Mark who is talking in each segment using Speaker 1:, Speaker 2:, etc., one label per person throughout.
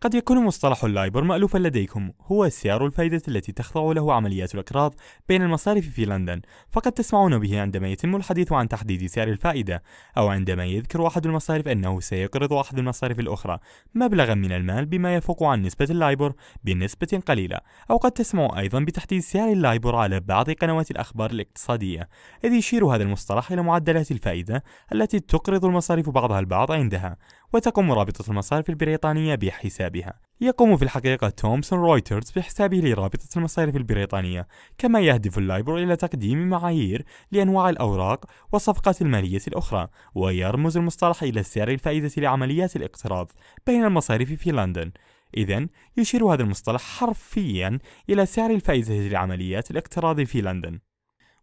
Speaker 1: قد يكون مصطلح اللايبر مألوفا لديكم هو سعر الفائدة التي تخضع له عمليات الإقراض بين المصارف في لندن فقد تسمعون به عندما يتم الحديث عن تحديد سعر الفائدة أو عندما يذكر أحد المصارف أنه سيقرض أحد المصارف الأخرى مبلغا من المال بما يفوق عن نسبة اللايبر بنسبة قليلة أو قد تسمع أيضا بتحديد سعر اللايبر على بعض قنوات الأخبار الاقتصادية إذ يشير هذا المصطلح إلى معدلات الفائدة التي تقرض المصارف بعضها البعض عندها وتقوم رابطة المصارف البريطانية بحسابها يقوم في الحقيقة تومسون رويترز بحسابه لرابطة المصارف البريطانية كما يهدف اللايبر إلى تقديم معايير لأنواع الأوراق والصفقات المالية الأخرى ويرمز المصطلح إلى سعر الفائدة لعمليات الاقتراض بين المصارف في لندن إذا يشير هذا المصطلح حرفيا إلى سعر الفائدة لعمليات الاقتراض في لندن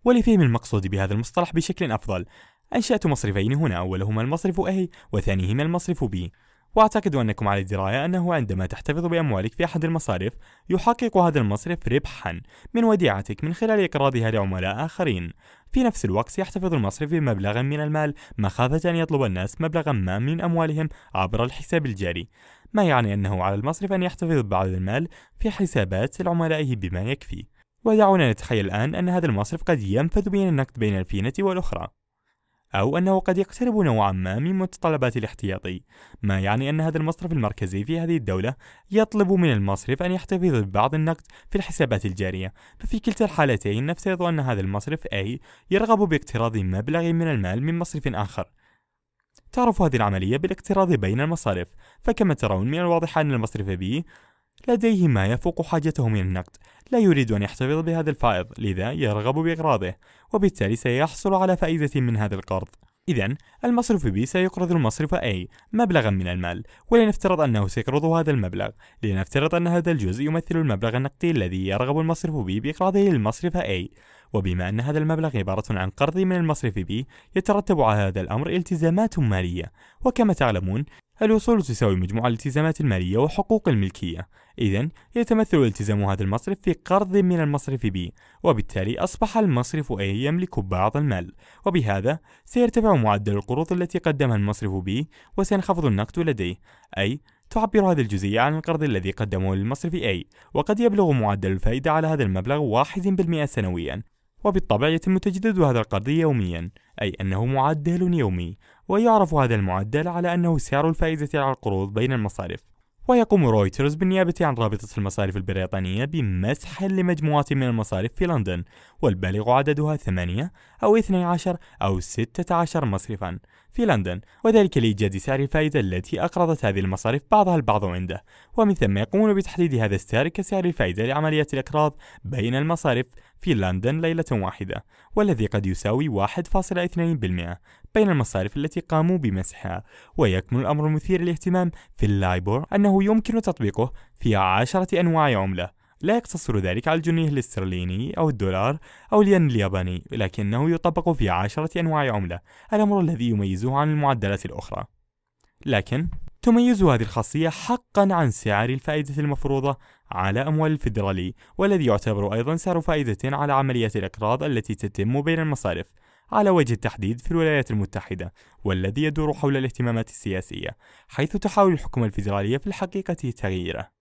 Speaker 1: ولفهم المقصود بهذا المصطلح بشكل أفضل أنشأت مصرفين هنا أولهما المصرف A وثانيهما المصرف B وأعتقد أنكم على دراية أنه عندما تحتفظ بأموالك في أحد المصارف يحقق هذا المصرف ربحا من وديعتك من خلال إقراضها لعملاء آخرين في نفس الوقت يحتفظ المصرف بمبلغ من المال مخافة أن يطلب الناس مبلغا ما من أموالهم عبر الحساب الجاري ما يعني أنه على المصرف أن يحتفظ بعض المال في حسابات لعملائه بما يكفي ودعونا نتخيل الآن أن هذا المصرف قد ينفذ بين النقد بين الفينة والأخرى أو أنه قد يقترب نوعا ما من متطلبات الاحتياطي ما يعني أن هذا المصرف المركزي في هذه الدولة يطلب من المصرف أن يحتفظ ببعض النقد في الحسابات الجارية ففي كلتا الحالتين نفترض أن هذا المصرف A يرغب باقتراض مبلغ من المال من مصرف آخر تعرف هذه العملية بالاقتراض بين المصارف فكما ترون من الواضح أن المصرف B لديه ما يفوق حاجته من النقد لا يريد أن يحتفظ بهذا الفائض لذا يرغب بإقراضه وبالتالي سيحصل على فائدة من هذا القرض إذا المصرف B سيقرض المصرف A مبلغا من المال ولنفترض أنه سيقرض هذا المبلغ لنفترض أن هذا الجزء يمثل المبلغ النقدي الذي يرغب المصرف B بإقراضه للمصرف A وبما أن هذا المبلغ عبارة عن قرض من المصرف B يترتب على هذا الأمر التزامات مالية وكما تعلمون الوصول تساوي مجموع الالتزامات المالية وحقوق الملكية إذا يتمثل التزام هذا المصرف في قرض من المصرف B وبالتالي أصبح المصرف A يملك بعض المال وبهذا سيرتفع معدل القروض التي قدمها المصرف B وسينخفض النقد لديه أي تعبر هذه الجزئية عن القرض الذي قدمه للمصرف A وقد يبلغ معدل الفائدة على هذا المبلغ 1% سنويا وبالطبع يتم تجديد هذا القرض يوميا أي أنه معدل يومي ويعرف هذا المعدل على أنه سعر الفائزة على القروض بين المصارف ويقوم رويترز بالنيابة عن رابطة المصارف البريطانية بمسح لمجموعة من المصارف في لندن والبالغ عددها ثمانية أو 12 أو 16 مصرفا في لندن وذلك لإيجاد سعر الفائدة التي أقرضت هذه المصارف بعضها البعض عنده ومن ثم يقومون بتحديد هذا السعر كسعر الفائدة لعملية الإقراض بين المصارف في لندن ليلة واحدة والذي قد يساوي 1.2% بين المصارف التي قاموا بمسحها ويكمن الأمر المثير للاهتمام في اللايبور أنه يمكن تطبيقه في عشرة أنواع عملة لا يقتصر ذلك على الجنيه الاسترليني أو الدولار أو الين الياباني لكنه يطبق في عشرة أنواع عملة الأمر الذي يميزه عن المعدلات الأخرى لكن تميز هذه الخاصية حقا عن سعر الفائدة المفروضة على أموال الفيدرالي والذي يعتبر أيضا سعر فائدة على عمليات الإقراض التي تتم بين المصارف على وجه التحديد في الولايات المتحدة والذي يدور حول الاهتمامات السياسية حيث تحاول الحكومة الفيدرالية في الحقيقة تغييره